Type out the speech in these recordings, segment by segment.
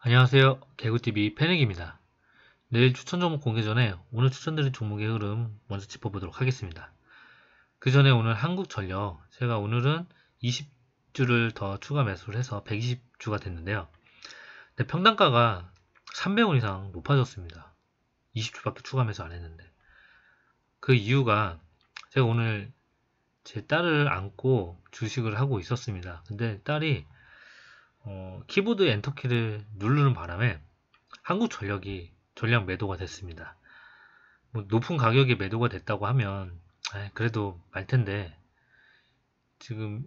안녕하세요. 개구TV 패닉입니다. 내일 추천 종목 공개 전에 오늘 추천드린 종목의 흐름 먼저 짚어보도록 하겠습니다. 그 전에 오늘 한국전력 제가 오늘은 20주를 더 추가 매수를 해서 120주가 됐는데요. 네, 평단가가 300원 이상 높아졌습니다. 20주밖에 추가 매수 안 했는데 그 이유가 제가 오늘 제 딸을 안고 주식을 하고 있었습니다. 근데 딸이 어, 키보드 엔터키를 누르는 바람에 한국전력이 전략 매도가 됐습니다. 뭐 높은 가격에 매도가 됐다고 하면 아, 그래도 말 텐데 지금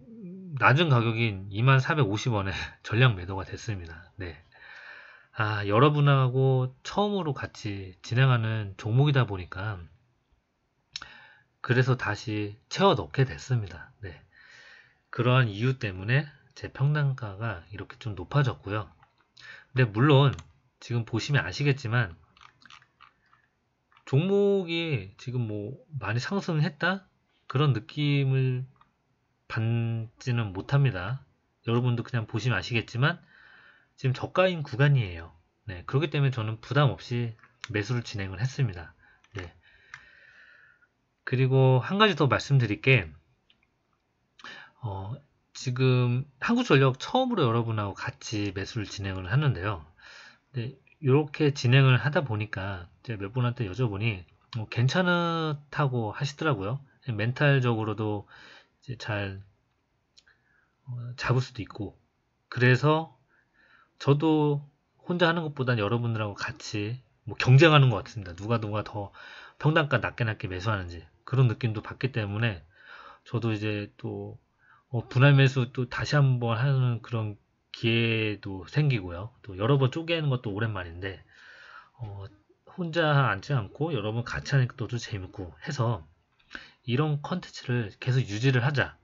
낮은 가격인 2450원에 전략 매도가 됐습니다. 네. 아, 여러분하고 처음으로 같이 진행하는 종목이다 보니까 그래서 다시 채워 넣게 됐습니다. 네. 그러한 이유 때문에 제 평단가가 이렇게 좀 높아졌고요. 근데 물론 지금 보시면 아시겠지만 종목이 지금 뭐 많이 상승했다 그런 느낌을 받지는 못합니다. 여러분도 그냥 보시면 아시겠지만 지금 저가인 구간이에요. 네, 그렇기 때문에 저는 부담 없이 매수를 진행을 했습니다. 네. 그리고 한 가지 더 말씀드릴 게 어, 지금 한국전력 처음으로 여러분하고 같이 매수를 진행을 하는데요. 이렇게 진행을 하다 보니까 제가 몇 분한테 여쭤보니 뭐 괜찮다고 하시더라고요. 멘탈적으로도 잘 어, 잡을 수도 있고 그래서 저도 혼자 하는 것보단 여러분들하고 같이 뭐 경쟁하는 것 같습니다. 누가 누가 더 평단가 낮게 낮게 매수하는지 그런 느낌도 받기 때문에 저도 이제 또 어, 분할 매수 또 다시 한번 하는 그런 기회도 생기고요. 또 여러 번 쪼개는 것도 오랜만인데 어, 혼자 앉지 않고 여러번 같이 하는 것도 재밌고 해서 이런 컨텐츠를 계속 유지를 하자.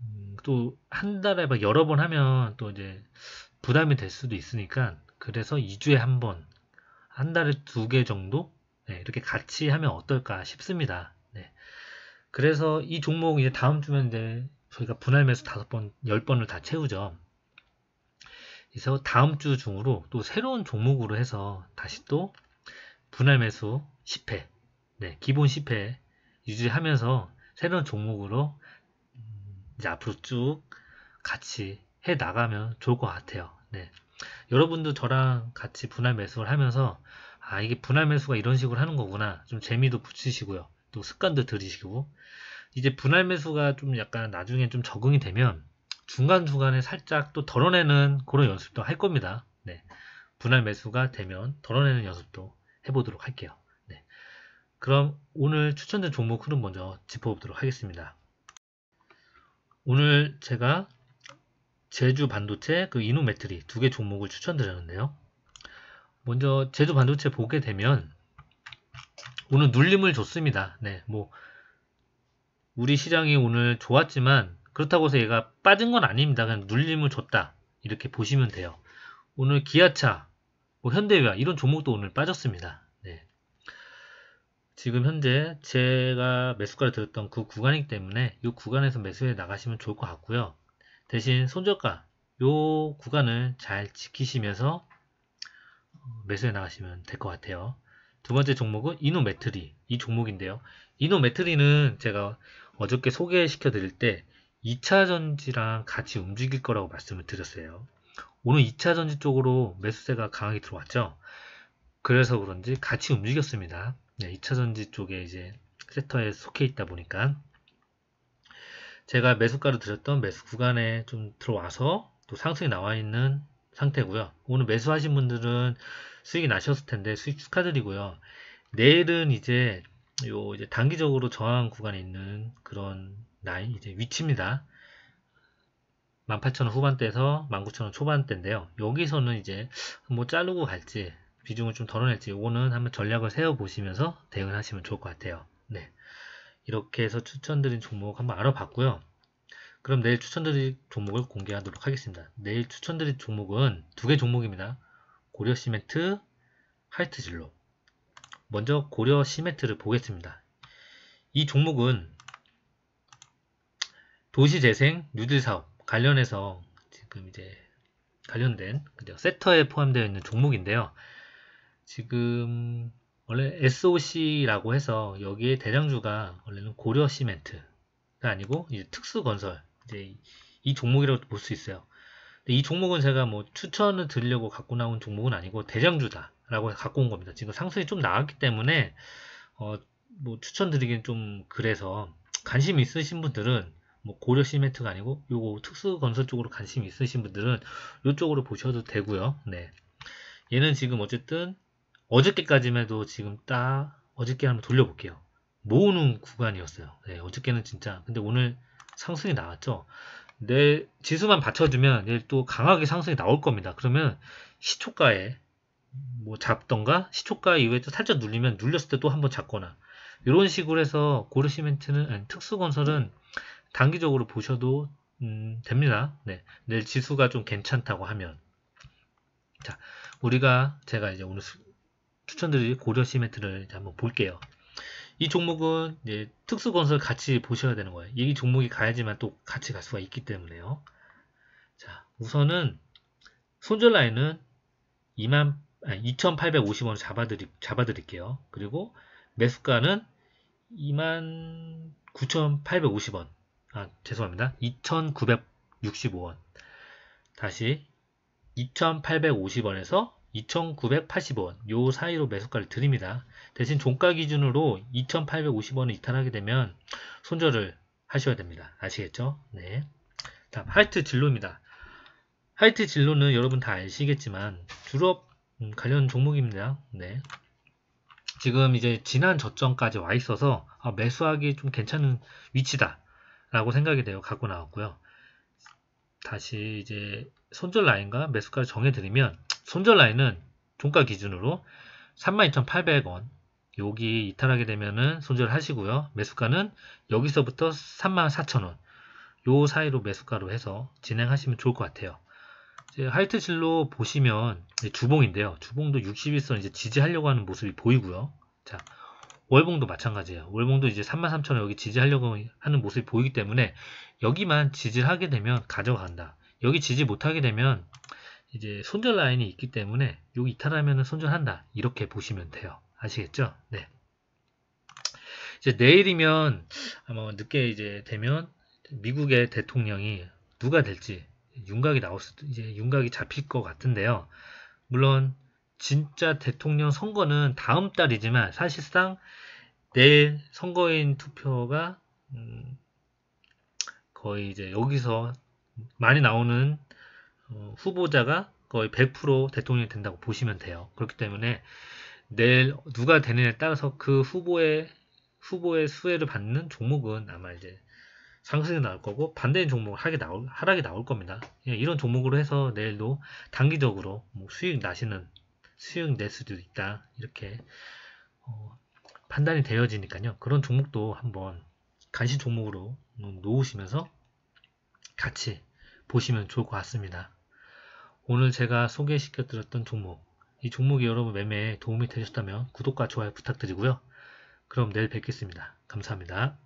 음, 또 한 달에 막 여러 번 하면 또 이제 부담이 될 수도 있으니까 그래서 2주에 한 번, 한 달에 두 개 정도 네, 이렇게 같이 하면 어떨까 싶습니다. 그래서 이 종목 이제 다음 주면 이제 저희가 분할 매수 다섯 번, 열 번을 다 채우죠. 그래서 다음 주 중으로 또 새로운 종목으로 해서 다시 또 분할 매수 10회, 네, 기본 10회 유지하면서 새로운 종목으로 이제 앞으로 쭉 같이 해 나가면 좋을 것 같아요. 네. 여러분도 저랑 같이 분할 매수를 하면서 아 이게 분할 매수가 이런 식으로 하는 거구나 좀 재미도 붙이시고요 또 습관도 들이시고 이제 분할 매수가 좀 약간 나중에 좀 적응이 되면 중간중간에 살짝 또 덜어내는 그런 연습도 할 겁니다. 네. 분할 매수가 되면 덜어내는 연습도 해보도록 할게요. 네. 그럼 오늘 추천된 종목 흐름 먼저 짚어보도록 하겠습니다. 오늘 제가 제주 반도체 그 이노 매트리 두 개 종목을 추천드렸는데요. 먼저 제주 반도체 보게 되면 오늘 눌림을 줬습니다. 네, 뭐 우리 시장이 오늘 좋았지만 그렇다고 해서 얘가 빠진 건 아닙니다. 그냥 눌림을 줬다. 이렇게 보시면 돼요. 오늘 기아차, 뭐 현대위아 이런 종목도 오늘 빠졌습니다. 네. 지금 현재 제가 매수가를 들었던 그 구간이기 때문에 이 구간에서 매수해 나가시면 좋을 것 같고요. 대신 손절가 이 구간을 잘 지키시면서 어, 매수해 나가시면 될 것 같아요. 두 번째 종목은 이노메트리 이 종목인데요. 이노메트리는 제가 어저께 소개시켜 드릴 때 2차전지랑 같이 움직일 거라고 말씀을 드렸어요. 오늘 2차전지 쪽으로 매수세가 강하게 들어왔죠. 그래서 그런지 같이 움직였습니다. 2차전지 쪽에 이제 섹터에 속해 있다 보니까 제가 매수가로 드렸던 매수 구간에 좀 들어와서 또 상승이 나와 있는 상태고요. 오늘 매수하신 분들은 수익이 나셨을 텐데 수익 축하드리고요. 내일은 이제 요 이제 단기적으로 저항 구간에 있는 그런 라인 이제 위치입니다. 18,000원 후반대에서 19,000원 초반대인데요. 여기서는 이제 뭐 자르고 갈지 비중을 좀 덜어낼지 이거는 한번 전략을 세워 보시면서 대응하시면 좋을 것 같아요. 네. 이렇게 해서 추천드린 종목 한번 알아봤고요. 그럼 내일 추천드릴 종목을 공개하도록 하겠습니다. 내일 추천드릴 종목은 두 개 종목입니다. 고려시멘트, 하이트진로 먼저 고려시멘트를 보겠습니다. 이 종목은 도시재생, 뉴딜사업 관련해서 지금 이제 관련된 그 세터에 포함되어 있는 종목인데요. 지금 원래 SOC라고 해서 여기에 대장주가 원래는 고려시멘트가 아니고 이제 특수건설 이제 이 종목이라고 볼 수 있어요. 이 종목은 제가 뭐 추천을 드리려고 갖고 나온 종목은 아니고 대장주다라고 갖고 온 겁니다. 지금 상승이 좀 나왔기 때문에 어뭐 추천드리긴 좀 그래서 관심 있으신 분들은 뭐 고려 시멘트가 아니고 요거 특수 건설 쪽으로 관심 있으신 분들은 요쪽으로 보셔도 되고요. 네. 얘는 지금 어쨌든 어저께까지만 해도 지금 딱 어저께 한번 돌려볼게요. 모으는 구간이었어요. 네, 어저께는 진짜 근데 오늘 상승이 나왔죠. 내일 지수만 받쳐주면 내일 또 강하게 상승이 나올 겁니다. 그러면 시초가에 뭐 잡던가 시초가 이후에 또 살짝 눌리면 눌렸을 때 또 한번 잡거나 이런 식으로 해서 고르시멘트는 아니, 특수건설은 단기적으로 보셔도 음, 됩니다. 네, 내일 지수가 좀 괜찮다고 하면 자 우리가 제가 이제 오늘 추천드릴 고려 시멘트를 한번 볼게요. 이 종목은 이제 특수건설 같이 보셔야 되는 거예요. 이 종목이 가야지만 또 같이 갈 수가 있기 때문에요. 자, 우선은 손절 라인은 2만 2,850원을 잡아드리, 잡아드릴게요. 그리고 매수가는 29,850원. 아, 죄송합니다. 2,965원. 다시 2,850원에서 2,980원 요 사이로 매수가를 드립니다. 대신 종가 기준으로 2,850원을 이탈하게 되면 손절을 하셔야 됩니다. 아시겠죠? 네. 다음 하이트 진로입니다. 하이트 진로는 여러분 다 아시겠지만 주로 음, 관련 종목입니다. 네. 지금 이제 지난 저점까지 와 있어서 아, 매수하기 좀 괜찮은 위치다 라고 생각이 되어 갖고 나왔고요. 다시 이제 손절 라인과 매수가를 정해드리면 손절 라인은 종가 기준으로 32,800원 여기 이탈하게 되면은 손절하시고요. 매수가는 여기서부터 34,000원 요 사이로 매수가로 해서 진행하시면 좋을 것 같아요. 하이트 실로 보시면 주봉인데요. 주봉도 6 1선 이제 지지하려고 하는 모습이 보이고요. 자, 월봉도 마찬가지예요. 월봉도 이제 33,000원 여기 지지하려고 하는 모습이 보이기 때문에 여기만 지지하게 되면 가져간다. 여기 지지 못하게 되면 이제 손절 라인이 있기 때문에 여기 이탈하면 손절한다. 이렇게 보시면 돼요. 아시겠죠? 네. 이제 내일이면 아마 늦게 이제 되면 미국의 대통령이 누가 될지 윤곽이 나올 수도 이제 윤곽이 잡힐 것 같은데요. 물론 진짜 대통령 선거는 다음 달이지만 사실상 내일 선거인 투표가 음 거의 이제 여기서 많이 나오는 어, 후보자가 거의 100% 대통령이 된다고 보시면 돼요. 그렇기 때문에 내일 누가 되느냐에 따라서 그 후보의 후보의 수혜를 받는 종목은 아마 이제 상승이 나올 거고 반대인 종목은 하락이 나올, 하락이 나올 겁니다. 예, 이런 종목으로 해서 내일도 단기적으로 뭐 수익 나시는 수익 낼 수도 있다 이렇게 어, 판단이 되어지니까요. 그런 종목도 한번 간신 종목으로 놓으시면서 같이 보시면 좋을 것 같습니다. 오늘 제가 소개시켜 드렸던 종목 이 종목이 여러분 매매에 도움이 되셨다면 구독과 좋아요 부탁드리고요. 그럼 내일 뵙겠습니다. 감사합니다.